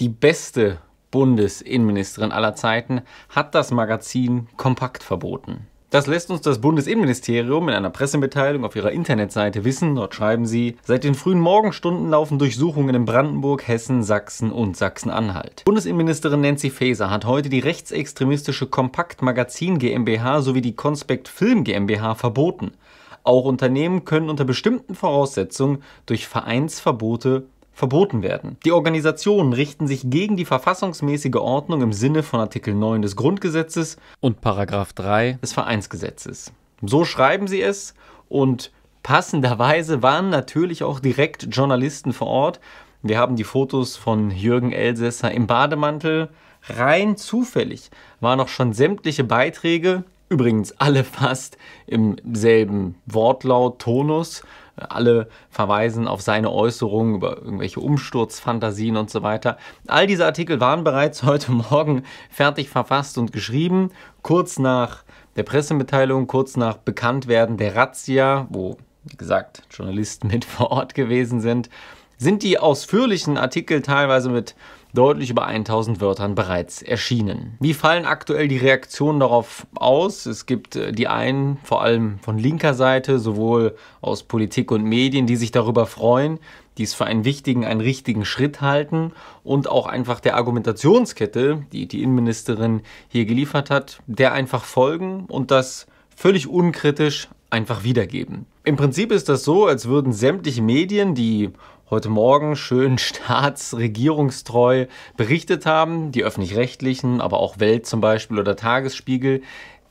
die beste Bundesinnenministerin aller Zeiten hat das Magazin kompakt verboten. Das lässt uns das Bundesinnenministerium in einer Pressemitteilung auf ihrer Internetseite wissen. Dort schreiben sie, seit den frühen Morgenstunden laufen Durchsuchungen in Brandenburg, Hessen, Sachsen und Sachsen-Anhalt. Bundesinnenministerin Nancy Faeser hat heute die rechtsextremistische Kompakt Magazin GmbH sowie die Konspekt Film GmbH verboten. Auch Unternehmen können unter bestimmten Voraussetzungen durch Vereinsverbote verboten werden. Die Organisationen richten sich gegen die verfassungsmäßige Ordnung im Sinne von Artikel 9 des Grundgesetzes und Paragraph 3 des Vereinsgesetzes. So schreiben sie es und passenderweise waren natürlich auch direkt Journalisten vor Ort. Wir haben die Fotos von Jürgen Elsässer im Bademantel. Rein zufällig waren auch schon sämtliche Beiträge, übrigens alle fast im selben Wortlaut, Tonus, alle verweisen auf seine Äußerungen über irgendwelche Umsturzfantasien und so weiter. All diese Artikel waren bereits heute Morgen fertig verfasst und geschrieben, kurz nach der Pressemitteilung, kurz nach Bekanntwerden der Razzia, wo, wie gesagt, Journalisten mit vor Ort gewesen sind, sind die ausführlichen Artikel teilweise mit deutlich über 1000 Wörtern bereits erschienen. Wie fallen aktuell die Reaktionen darauf aus? Es gibt äh, die einen, vor allem von linker Seite, sowohl aus Politik und Medien, die sich darüber freuen, die es für einen wichtigen, einen richtigen Schritt halten und auch einfach der Argumentationskette, die die Innenministerin hier geliefert hat, der einfach folgen und das völlig unkritisch einfach wiedergeben. Im Prinzip ist das so, als würden sämtliche Medien, die heute Morgen schön staatsregierungstreu berichtet haben, die öffentlich-rechtlichen, aber auch Welt zum Beispiel oder Tagesspiegel,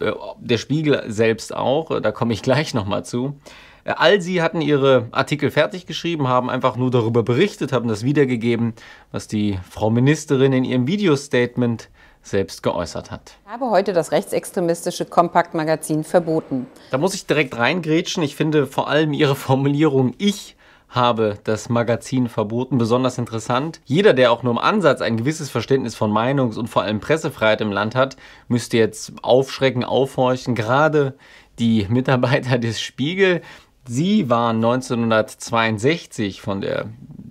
äh, der Spiegel selbst auch, äh, da komme ich gleich nochmal zu. Äh, All sie hatten ihre Artikel fertig geschrieben, haben einfach nur darüber berichtet, haben das wiedergegeben, was die Frau Ministerin in ihrem Videostatement selbst geäußert hat. Ich habe heute das rechtsextremistische Kompaktmagazin verboten. Da muss ich direkt reingrätschen. Ich finde vor allem ihre Formulierung Ich habe das Magazin verboten. Besonders interessant. Jeder, der auch nur im Ansatz ein gewisses Verständnis von Meinungs- und vor allem Pressefreiheit im Land hat, müsste jetzt aufschrecken, aufhorchen. Gerade die Mitarbeiter des Spiegel, sie waren 1962 von der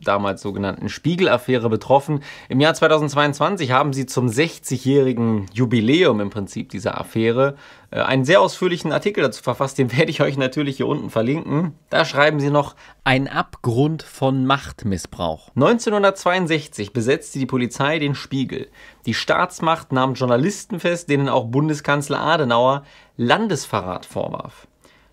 damals sogenannten Spiegel-Affäre betroffen. Im Jahr 2022 haben sie zum 60-jährigen Jubiläum im Prinzip dieser Affäre äh, einen sehr ausführlichen Artikel dazu verfasst, den werde ich euch natürlich hier unten verlinken. Da schreiben sie noch ein Abgrund von Machtmissbrauch. 1962 besetzte die Polizei den Spiegel. Die Staatsmacht nahm Journalisten fest, denen auch Bundeskanzler Adenauer Landesverrat vorwarf.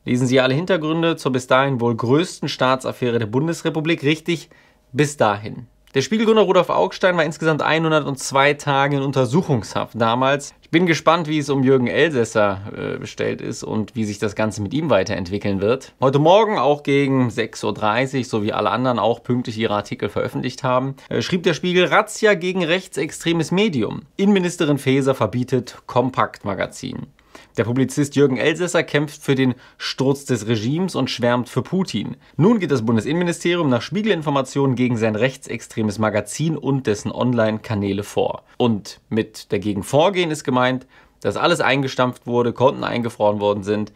Lesen Sie alle Hintergründe zur bis dahin wohl größten Staatsaffäre der Bundesrepublik richtig bis dahin. Der Spiegelgründer Rudolf Augstein war insgesamt 102 Tage in Untersuchungshaft damals. Ich bin gespannt, wie es um Jürgen Elsässer äh, bestellt ist und wie sich das Ganze mit ihm weiterentwickeln wird. Heute Morgen, auch gegen 6.30 Uhr, so wie alle anderen auch pünktlich ihre Artikel veröffentlicht haben, äh, schrieb der Spiegel Razzia gegen rechtsextremes Medium. Innenministerin Faeser verbietet Kompaktmagazin. Der Publizist Jürgen Elsässer kämpft für den Sturz des Regimes und schwärmt für Putin. Nun geht das Bundesinnenministerium nach Spiegelinformationen gegen sein rechtsextremes Magazin und dessen Online-Kanäle vor. Und mit dagegen vorgehen ist gemeint, dass alles eingestampft wurde, Konten eingefroren worden sind,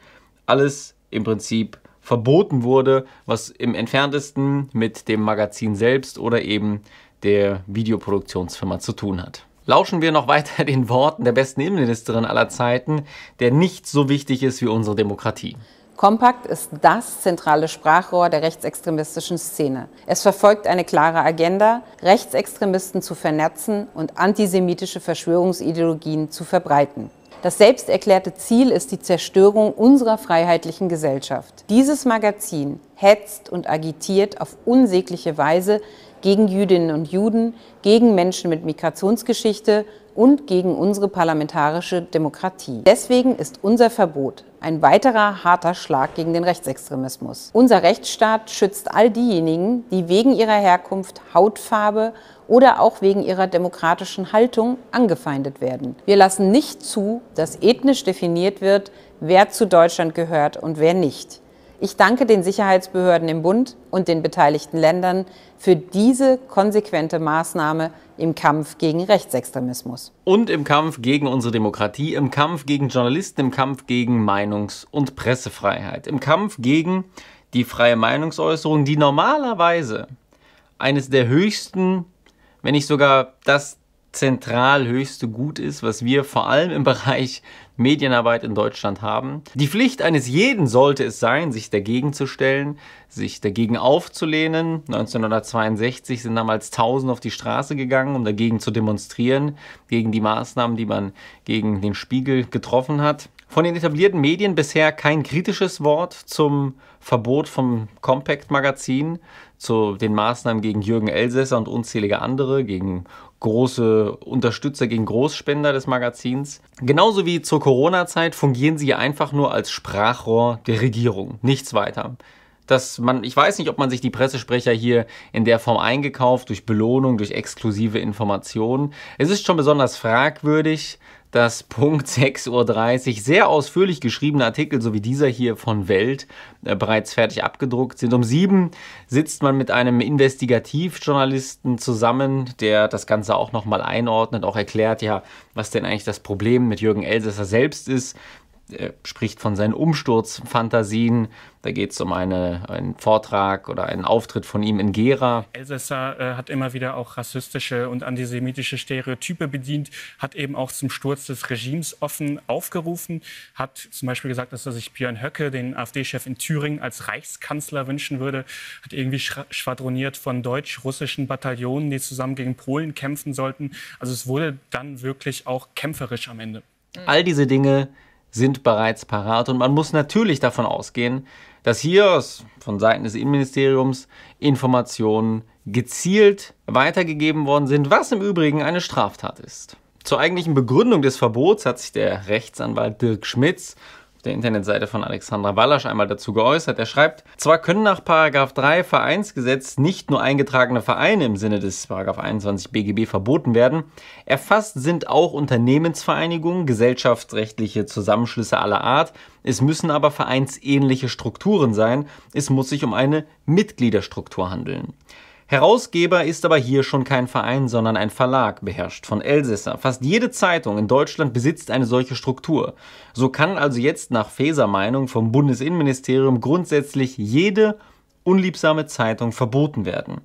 alles im Prinzip verboten wurde, was im entferntesten mit dem Magazin selbst oder eben der Videoproduktionsfirma zu tun hat lauschen wir noch weiter den Worten der besten Innenministerin aller Zeiten, der nicht so wichtig ist wie unsere Demokratie. Kompakt ist das zentrale Sprachrohr der rechtsextremistischen Szene. Es verfolgt eine klare Agenda, Rechtsextremisten zu vernetzen und antisemitische Verschwörungsideologien zu verbreiten. Das selbsterklärte Ziel ist die Zerstörung unserer freiheitlichen Gesellschaft. Dieses Magazin hetzt und agitiert auf unsägliche Weise gegen Jüdinnen und Juden, gegen Menschen mit Migrationsgeschichte und gegen unsere parlamentarische Demokratie. Deswegen ist unser Verbot ein weiterer harter Schlag gegen den Rechtsextremismus. Unser Rechtsstaat schützt all diejenigen, die wegen ihrer Herkunft, Hautfarbe oder auch wegen ihrer demokratischen Haltung angefeindet werden. Wir lassen nicht zu, dass ethnisch definiert wird, wer zu Deutschland gehört und wer nicht. Ich danke den Sicherheitsbehörden im Bund und den beteiligten Ländern für diese konsequente Maßnahme im Kampf gegen Rechtsextremismus. Und im Kampf gegen unsere Demokratie, im Kampf gegen Journalisten, im Kampf gegen Meinungs- und Pressefreiheit, im Kampf gegen die freie Meinungsäußerung, die normalerweise eines der höchsten, wenn nicht sogar das zentral höchste Gut ist, was wir vor allem im Bereich Medienarbeit in Deutschland haben. Die Pflicht eines jeden sollte es sein, sich dagegen zu stellen, sich dagegen aufzulehnen. 1962 sind damals Tausende auf die Straße gegangen, um dagegen zu demonstrieren, gegen die Maßnahmen, die man gegen den Spiegel getroffen hat. Von den etablierten Medien bisher kein kritisches Wort zum Verbot vom Compact Magazin, zu den Maßnahmen gegen Jürgen Elsässer und unzählige andere, gegen große Unterstützer gegen Großspender des Magazins. Genauso wie zur Corona-Zeit fungieren sie einfach nur als Sprachrohr der Regierung, nichts weiter dass man, ich weiß nicht, ob man sich die Pressesprecher hier in der Form eingekauft, durch Belohnung, durch exklusive Informationen. Es ist schon besonders fragwürdig, dass Punkt 6.30 Uhr sehr ausführlich geschriebene Artikel, so wie dieser hier von Welt, äh, bereits fertig abgedruckt sind. Um sieben sitzt man mit einem Investigativjournalisten zusammen, der das Ganze auch nochmal einordnet, auch erklärt, ja, was denn eigentlich das Problem mit Jürgen Elsässer selbst ist, er äh, spricht von seinen Umsturzfantasien. Da geht es um eine, einen Vortrag oder einen Auftritt von ihm in Gera. Elsässer äh, hat immer wieder auch rassistische und antisemitische Stereotype bedient, hat eben auch zum Sturz des Regimes offen aufgerufen, hat zum Beispiel gesagt, dass er sich Björn Höcke, den AfD-Chef in Thüringen, als Reichskanzler wünschen würde, hat irgendwie schwadroniert von deutsch-russischen Bataillonen, die zusammen gegen Polen kämpfen sollten. Also es wurde dann wirklich auch kämpferisch am Ende. All diese Dinge sind bereits parat. Und man muss natürlich davon ausgehen, dass hier von Seiten des Innenministeriums Informationen gezielt weitergegeben worden sind, was im Übrigen eine Straftat ist. Zur eigentlichen Begründung des Verbots hat sich der Rechtsanwalt Dirk Schmitz der Internetseite von Alexandra Wallasch einmal dazu geäußert. Er schreibt, zwar können nach 3 Vereinsgesetz nicht nur eingetragene Vereine im Sinne des 21 BGB verboten werden, erfasst sind auch Unternehmensvereinigungen, gesellschaftsrechtliche Zusammenschlüsse aller Art, es müssen aber vereinsähnliche Strukturen sein, es muss sich um eine Mitgliederstruktur handeln. Herausgeber ist aber hier schon kein Verein, sondern ein Verlag, beherrscht von Elsässer. Fast jede Zeitung in Deutschland besitzt eine solche Struktur. So kann also jetzt nach Feser Meinung vom Bundesinnenministerium grundsätzlich jede unliebsame Zeitung verboten werden.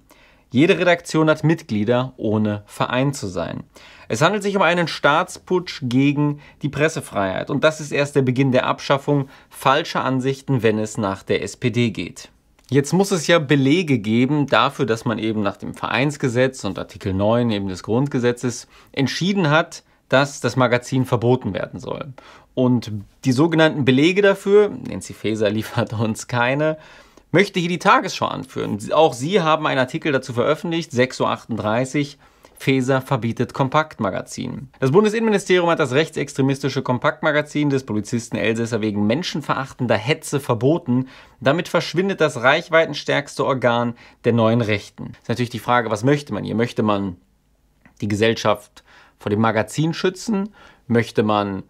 Jede Redaktion hat Mitglieder, ohne Verein zu sein. Es handelt sich um einen Staatsputsch gegen die Pressefreiheit und das ist erst der Beginn der Abschaffung falscher Ansichten, wenn es nach der SPD geht. Jetzt muss es ja Belege geben dafür, dass man eben nach dem Vereinsgesetz und Artikel 9 eben des Grundgesetzes entschieden hat, dass das Magazin verboten werden soll. Und die sogenannten Belege dafür, Nancy Faeser liefert uns keine, möchte hier die Tagesschau anführen. Auch sie haben einen Artikel dazu veröffentlicht, 6.38 Uhr Faeser verbietet Kompaktmagazin. Das Bundesinnenministerium hat das rechtsextremistische Kompaktmagazin des Polizisten Elsässer wegen menschenverachtender Hetze verboten. Damit verschwindet das reichweitenstärkste Organ der neuen Rechten. Das ist natürlich die Frage, was möchte man hier? Möchte man die Gesellschaft vor dem Magazin schützen? Möchte man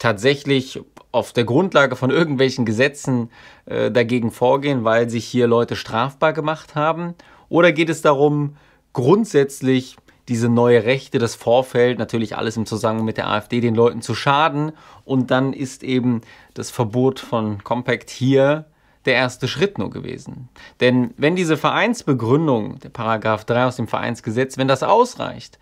tatsächlich auf der Grundlage von irgendwelchen Gesetzen äh, dagegen vorgehen, weil sich hier Leute strafbar gemacht haben? Oder geht es darum, grundsätzlich diese neue Rechte, das Vorfeld, natürlich alles im Zusammenhang mit der AfD, den Leuten zu schaden. Und dann ist eben das Verbot von Compact hier der erste Schritt nur gewesen. Denn wenn diese Vereinsbegründung, der Paragraph 3 aus dem Vereinsgesetz, wenn das ausreicht,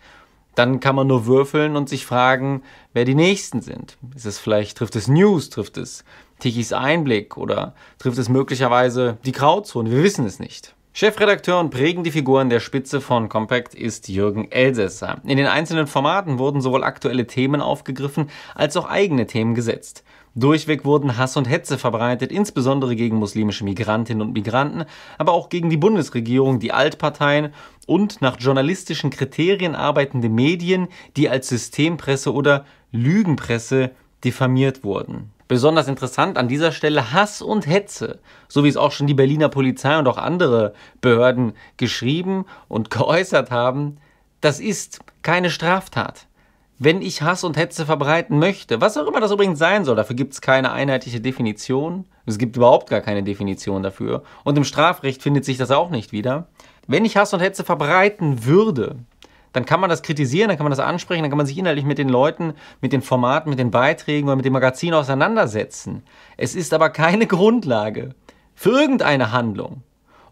dann kann man nur würfeln und sich fragen, wer die Nächsten sind. Ist es vielleicht, trifft es News, trifft es Tikis Einblick oder trifft es möglicherweise die Grauzone? Wir wissen es nicht. Chefredakteur und prägende Figur an der Spitze von Compact ist Jürgen Elsässer. In den einzelnen Formaten wurden sowohl aktuelle Themen aufgegriffen als auch eigene Themen gesetzt. Durchweg wurden Hass und Hetze verbreitet, insbesondere gegen muslimische Migrantinnen und Migranten, aber auch gegen die Bundesregierung, die Altparteien und nach journalistischen Kriterien arbeitende Medien, die als Systempresse oder Lügenpresse diffamiert wurden. Besonders interessant an dieser Stelle Hass und Hetze, so wie es auch schon die Berliner Polizei und auch andere Behörden geschrieben und geäußert haben, das ist keine Straftat. Wenn ich Hass und Hetze verbreiten möchte, was auch immer das übrigens sein soll, dafür gibt es keine einheitliche Definition, es gibt überhaupt gar keine Definition dafür und im Strafrecht findet sich das auch nicht wieder. Wenn ich Hass und Hetze verbreiten würde, dann kann man das kritisieren, dann kann man das ansprechen, dann kann man sich inhaltlich mit den Leuten, mit den Formaten, mit den Beiträgen oder mit dem Magazin auseinandersetzen. Es ist aber keine Grundlage für irgendeine Handlung.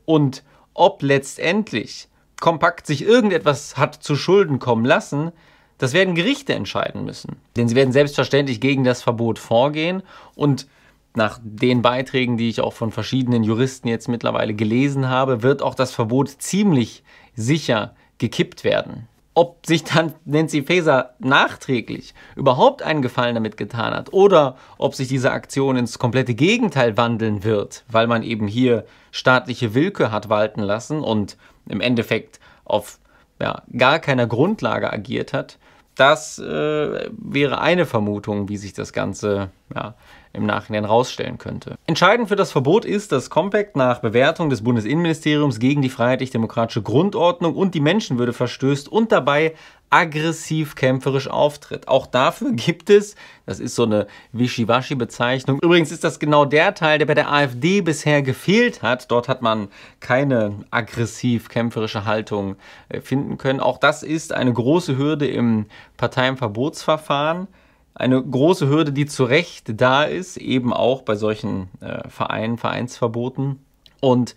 Und ob letztendlich Kompakt sich irgendetwas hat zu Schulden kommen lassen, das werden Gerichte entscheiden müssen. Denn sie werden selbstverständlich gegen das Verbot vorgehen und nach den Beiträgen, die ich auch von verschiedenen Juristen jetzt mittlerweile gelesen habe, wird auch das Verbot ziemlich sicher gekippt werden. Ob sich dann Nancy Faeser nachträglich überhaupt einen Gefallen damit getan hat oder ob sich diese Aktion ins komplette Gegenteil wandeln wird, weil man eben hier staatliche Willkür hat walten lassen und im Endeffekt auf ja, gar keiner Grundlage agiert hat, das äh, wäre eine Vermutung, wie sich das Ganze ja, im Nachhinein rausstellen könnte. Entscheidend für das Verbot ist, dass Compact nach Bewertung des Bundesinnenministeriums gegen die freiheitlich-demokratische Grundordnung und die Menschenwürde verstößt und dabei aggressiv kämpferisch auftritt. Auch dafür gibt es, das ist so eine Wischiwaschi-Bezeichnung. Übrigens ist das genau der Teil, der bei der AfD bisher gefehlt hat. Dort hat man keine aggressiv kämpferische Haltung äh, finden können. Auch das ist eine große Hürde im Parteienverbotsverfahren eine große Hürde, die zu Recht da ist, eben auch bei solchen äh, Vereinen, Vereinsverboten. Und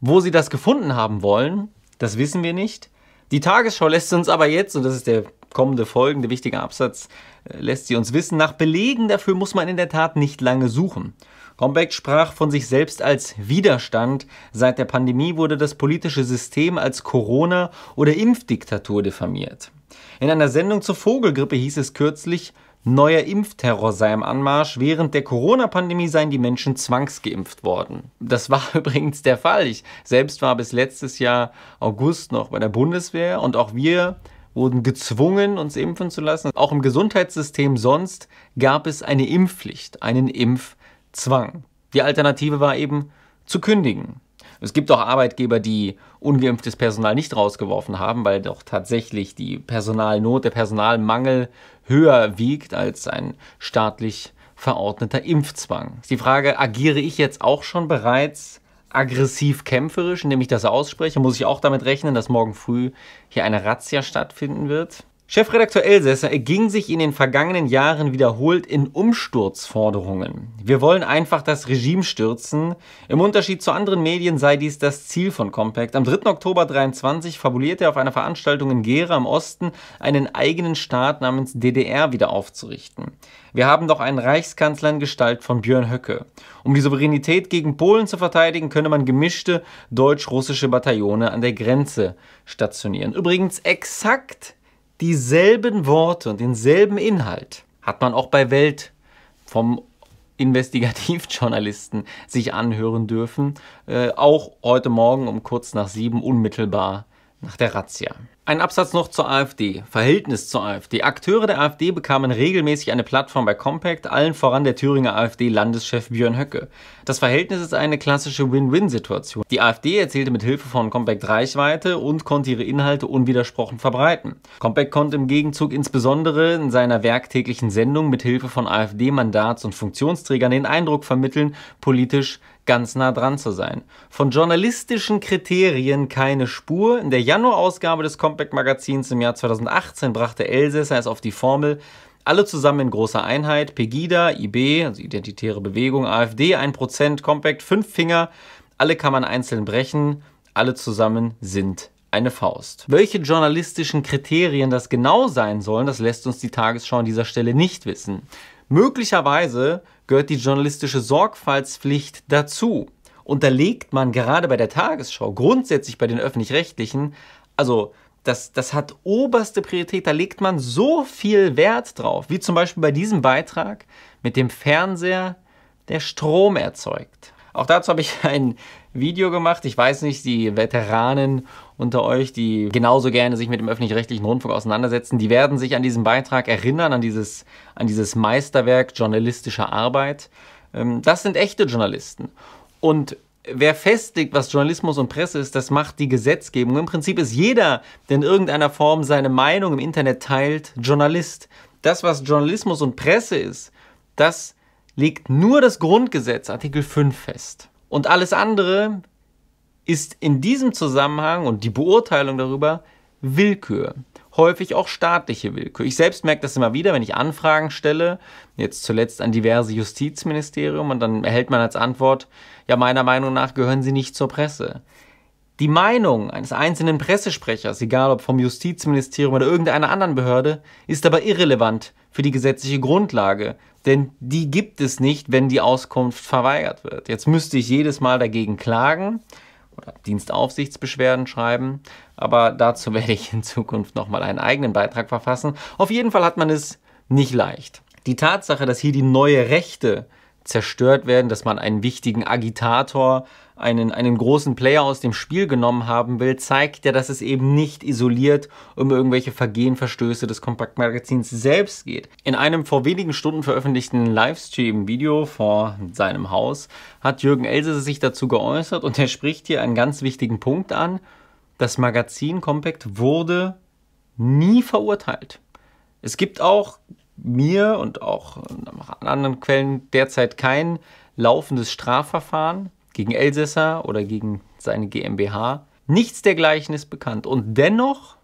wo sie das gefunden haben wollen, das wissen wir nicht. Die Tagesschau lässt uns aber jetzt, und das ist der kommende folgende wichtige Absatz, äh, lässt sie uns wissen, nach Belegen dafür muss man in der Tat nicht lange suchen. Combeck sprach von sich selbst als Widerstand. Seit der Pandemie wurde das politische System als Corona- oder Impfdiktatur diffamiert. In einer Sendung zur Vogelgrippe hieß es kürzlich, Neuer Impfterror sei im Anmarsch. Während der Corona-Pandemie seien die Menschen zwangsgeimpft worden. Das war übrigens der Fall. Ich selbst war bis letztes Jahr August noch bei der Bundeswehr und auch wir wurden gezwungen, uns impfen zu lassen. Auch im Gesundheitssystem sonst gab es eine Impfpflicht, einen Impfzwang. Die Alternative war eben zu kündigen. Es gibt auch Arbeitgeber, die ungeimpftes Personal nicht rausgeworfen haben, weil doch tatsächlich die Personalnot, der Personalmangel höher wiegt als ein staatlich verordneter Impfzwang. Ist die Frage, agiere ich jetzt auch schon bereits aggressiv kämpferisch, indem ich das ausspreche? Muss ich auch damit rechnen, dass morgen früh hier eine Razzia stattfinden wird? Chefredakteur Elsässer erging sich in den vergangenen Jahren wiederholt in Umsturzforderungen. Wir wollen einfach das Regime stürzen. Im Unterschied zu anderen Medien sei dies das Ziel von Compact. Am 3. Oktober 23 fabulierte er auf einer Veranstaltung in Gera im Osten, einen eigenen Staat namens DDR wieder aufzurichten. Wir haben doch einen Reichskanzler in Gestalt von Björn Höcke. Um die Souveränität gegen Polen zu verteidigen, könne man gemischte deutsch-russische Bataillone an der Grenze stationieren. Übrigens exakt dieselben Worte und denselben Inhalt hat man auch bei Welt vom Investigativjournalisten sich anhören dürfen, äh, auch heute Morgen um kurz nach sieben unmittelbar nach der Razzia. Ein Absatz noch zur AfD. Verhältnis zur AfD. Akteure der AfD bekamen regelmäßig eine Plattform bei Compact, allen voran der Thüringer AfD-Landeschef Björn Höcke. Das Verhältnis ist eine klassische Win-Win-Situation. Die AfD erzählte mit Hilfe von Compact Reichweite und konnte ihre Inhalte unwidersprochen verbreiten. Compact konnte im Gegenzug insbesondere in seiner werktäglichen Sendung mit Hilfe von AfD-Mandats- und Funktionsträgern den Eindruck vermitteln, politisch ganz nah dran zu sein. Von journalistischen Kriterien keine Spur. In der Januarausgabe des Compact-Magazins im Jahr 2018 brachte Elsässer es auf die Formel, alle zusammen in großer Einheit, Pegida, IB, also Identitäre Bewegung, AfD, 1%, Compact, 5 Finger, alle kann man einzeln brechen, alle zusammen sind eine Faust. Welche journalistischen Kriterien das genau sein sollen, das lässt uns die Tagesschau an dieser Stelle nicht wissen. Möglicherweise gehört die journalistische Sorgfaltspflicht dazu. Und da legt man gerade bei der Tagesschau, grundsätzlich bei den öffentlich-rechtlichen, also das, das hat oberste Priorität, da legt man so viel Wert drauf, wie zum Beispiel bei diesem Beitrag mit dem Fernseher, der Strom erzeugt. Auch dazu habe ich ein Video gemacht. Ich weiß nicht, die Veteranen unter euch, die genauso gerne sich mit dem öffentlich-rechtlichen Rundfunk auseinandersetzen, die werden sich an diesen Beitrag erinnern, an dieses, an dieses Meisterwerk journalistischer Arbeit. Ähm, das sind echte Journalisten. Und wer festlegt, was Journalismus und Presse ist, das macht die Gesetzgebung. Im Prinzip ist jeder, der in irgendeiner Form seine Meinung im Internet teilt, Journalist. Das, was Journalismus und Presse ist, das legt nur das Grundgesetz, Artikel 5, fest. Und alles andere ist in diesem Zusammenhang und die Beurteilung darüber Willkür. Häufig auch staatliche Willkür. Ich selbst merke das immer wieder, wenn ich Anfragen stelle, jetzt zuletzt an diverse Justizministerium, und dann erhält man als Antwort, ja, meiner Meinung nach gehören sie nicht zur Presse. Die Meinung eines einzelnen Pressesprechers, egal ob vom Justizministerium oder irgendeiner anderen Behörde, ist aber irrelevant für die gesetzliche Grundlage, denn die gibt es nicht, wenn die Auskunft verweigert wird. Jetzt müsste ich jedes Mal dagegen klagen oder Dienstaufsichtsbeschwerden schreiben. Aber dazu werde ich in Zukunft nochmal einen eigenen Beitrag verfassen. Auf jeden Fall hat man es nicht leicht. Die Tatsache, dass hier die neue Rechte zerstört werden, dass man einen wichtigen Agitator, einen, einen großen Player aus dem Spiel genommen haben will, zeigt ja, dass es eben nicht isoliert um irgendwelche Vergehen, Verstöße des Kompaktmagazins selbst geht. In einem vor wenigen Stunden veröffentlichten Livestream-Video vor seinem Haus hat Jürgen Else sich dazu geäußert und er spricht hier einen ganz wichtigen Punkt an. Das Magazin Compact wurde nie verurteilt. Es gibt auch mir und auch äh, nach anderen Quellen derzeit kein laufendes Strafverfahren gegen Elsässer oder gegen seine GmbH. Nichts dergleichen ist bekannt. Und dennoch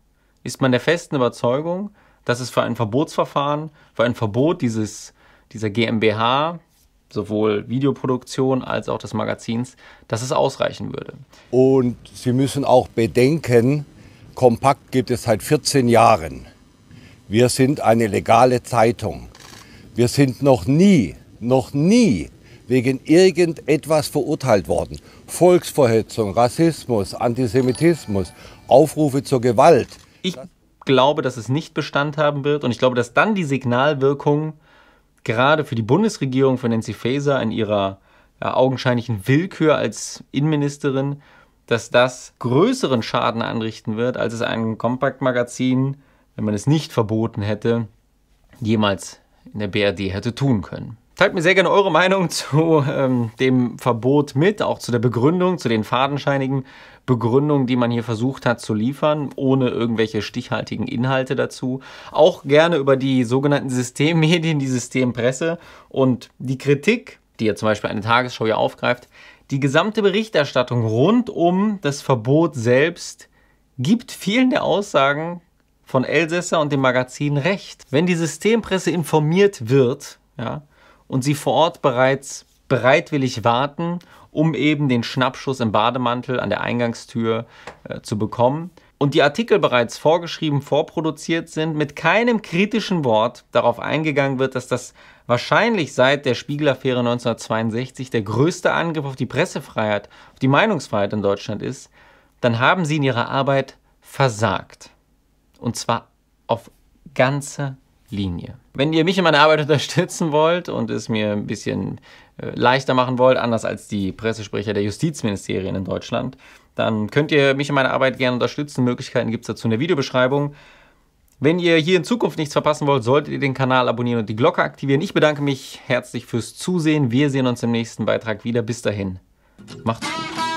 ist man der festen Überzeugung, dass es für ein Verbotsverfahren, für ein Verbot dieses, dieser GmbH, sowohl Videoproduktion als auch des Magazins, dass es ausreichen würde. Und Sie müssen auch bedenken, Kompakt gibt es seit 14 Jahren. Wir sind eine legale Zeitung. Wir sind noch nie, noch nie wegen irgendetwas verurteilt worden. Volksverhetzung, Rassismus, Antisemitismus, Aufrufe zur Gewalt. Ich glaube, dass es nicht Bestand haben wird und ich glaube, dass dann die Signalwirkung gerade für die Bundesregierung von Nancy Faeser in ihrer ja, augenscheinlichen Willkür als Innenministerin, dass das größeren Schaden anrichten wird, als es ein Kompaktmagazin wenn man es nicht verboten hätte, jemals in der BRD hätte tun können. Teilt mir sehr gerne eure Meinung zu ähm, dem Verbot mit, auch zu der Begründung, zu den fadenscheinigen Begründungen, die man hier versucht hat zu liefern, ohne irgendwelche stichhaltigen Inhalte dazu. Auch gerne über die sogenannten Systemmedien, die Systempresse und die Kritik, die ja zum Beispiel eine Tagesschau hier aufgreift. Die gesamte Berichterstattung rund um das Verbot selbst gibt vielen der Aussagen von Elsässer und dem Magazin Recht. Wenn die Systempresse informiert wird ja, und sie vor Ort bereits bereitwillig warten, um eben den Schnappschuss im Bademantel an der Eingangstür äh, zu bekommen, und die Artikel bereits vorgeschrieben, vorproduziert sind, mit keinem kritischen Wort darauf eingegangen wird, dass das wahrscheinlich seit der Spiegelaffäre 1962 der größte Angriff auf die Pressefreiheit, auf die Meinungsfreiheit in Deutschland ist, dann haben sie in ihrer Arbeit versagt. Und zwar auf ganzer Linie. Wenn ihr mich in meiner Arbeit unterstützen wollt und es mir ein bisschen äh, leichter machen wollt, anders als die Pressesprecher der Justizministerien in Deutschland, dann könnt ihr mich in meiner Arbeit gerne unterstützen. Möglichkeiten gibt es dazu in der Videobeschreibung. Wenn ihr hier in Zukunft nichts verpassen wollt, solltet ihr den Kanal abonnieren und die Glocke aktivieren. Ich bedanke mich herzlich fürs Zusehen. Wir sehen uns im nächsten Beitrag wieder. Bis dahin, macht's gut.